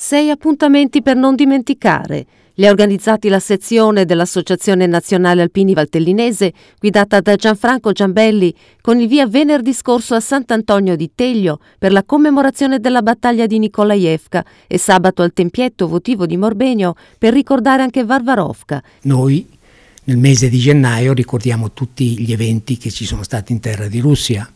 Sei appuntamenti per non dimenticare. Li ha organizzati la sezione dell'Associazione Nazionale Alpini Valtellinese, guidata da Gianfranco Giambelli, con il via venerdì scorso a Sant'Antonio di Teglio per la commemorazione della battaglia di Nikolaevka e sabato al Tempietto votivo di Morbegno per ricordare anche Varvarovka. Noi nel mese di gennaio ricordiamo tutti gli eventi che ci sono stati in terra di Russia,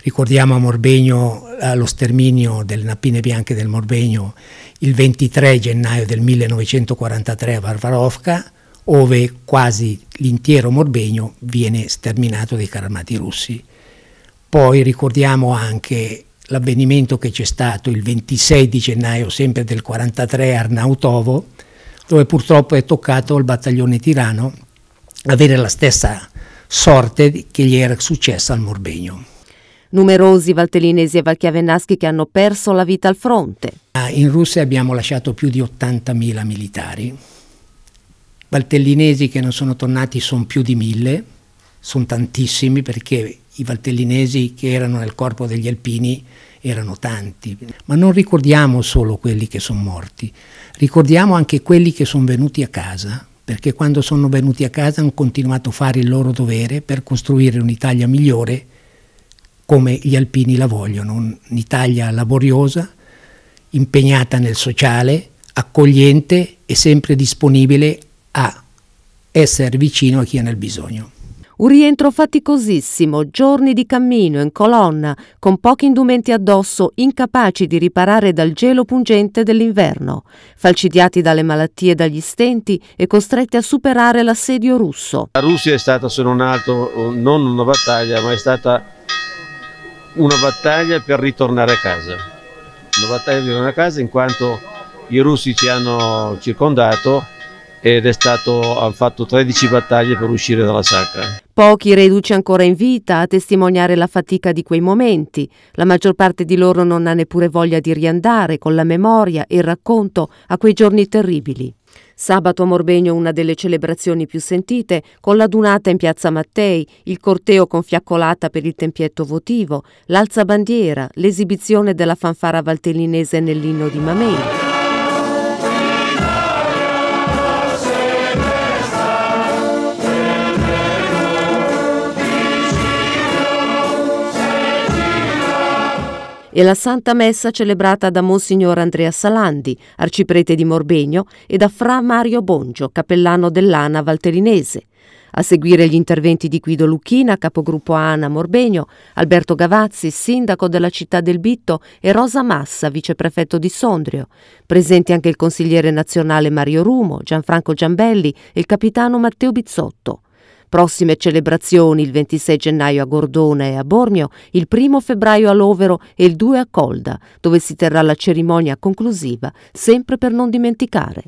Ricordiamo a Morbegno eh, lo sterminio delle nappine bianche del Morbegno il 23 gennaio del 1943 a Varvarovka, dove quasi l'intero Morbegno viene sterminato dai carri russi. Poi ricordiamo anche l'avvenimento che c'è stato il 26 di gennaio sempre del 1943 a Arnautovo, dove purtroppo è toccato al battaglione tirano avere la stessa sorte che gli era successa al Morbegno numerosi valtellinesi e valchiavennaschi che hanno perso la vita al fronte. Ah, in Russia abbiamo lasciato più di 80.000 militari, valtellinesi che non sono tornati sono più di mille, sono tantissimi perché i valtellinesi che erano nel corpo degli alpini erano tanti, ma non ricordiamo solo quelli che sono morti, ricordiamo anche quelli che sono venuti a casa, perché quando sono venuti a casa hanno continuato a fare il loro dovere per costruire un'Italia migliore come gli alpini la vogliono, un'Italia laboriosa, impegnata nel sociale, accogliente e sempre disponibile a essere vicino a chi ha nel bisogno. Un rientro faticosissimo, giorni di cammino in colonna, con pochi indumenti addosso, incapaci di riparare dal gelo pungente dell'inverno, falcidiati dalle malattie e dagli stenti e costretti a superare l'assedio russo. La Russia è stata se non altro eh, non una battaglia, ma è stata una battaglia per ritornare a casa, una battaglia per ritornare a casa in quanto i russi ci hanno circondato ed è stato, ha fatto 13 battaglie per uscire dalla sacca. Pochi reduci ancora in vita a testimoniare la fatica di quei momenti. La maggior parte di loro non ha neppure voglia di riandare con la memoria e il racconto a quei giorni terribili. Sabato a Morbegno una delle celebrazioni più sentite, con la l'adunata in piazza Mattei, il corteo con fiaccolata per il tempietto votivo, l'alzabandiera, l'esibizione della fanfara valtellinese nell'inno di Mameli. e la Santa Messa celebrata da Monsignor Andrea Salandi, arciprete di Morbegno, e da Fra Mario Bongio, cappellano dell'ANA valterinese. A seguire gli interventi di Guido Lucchina, capogruppo ANA Morbegno, Alberto Gavazzi, sindaco della città del Bitto e Rosa Massa, viceprefetto di Sondrio. Presenti anche il consigliere nazionale Mario Rumo, Gianfranco Giambelli e il capitano Matteo Bizzotto. Prossime celebrazioni il 26 gennaio a Gordone e a Bormio, il 1 febbraio a Lovero e il 2 a Colda, dove si terrà la cerimonia conclusiva, sempre per non dimenticare.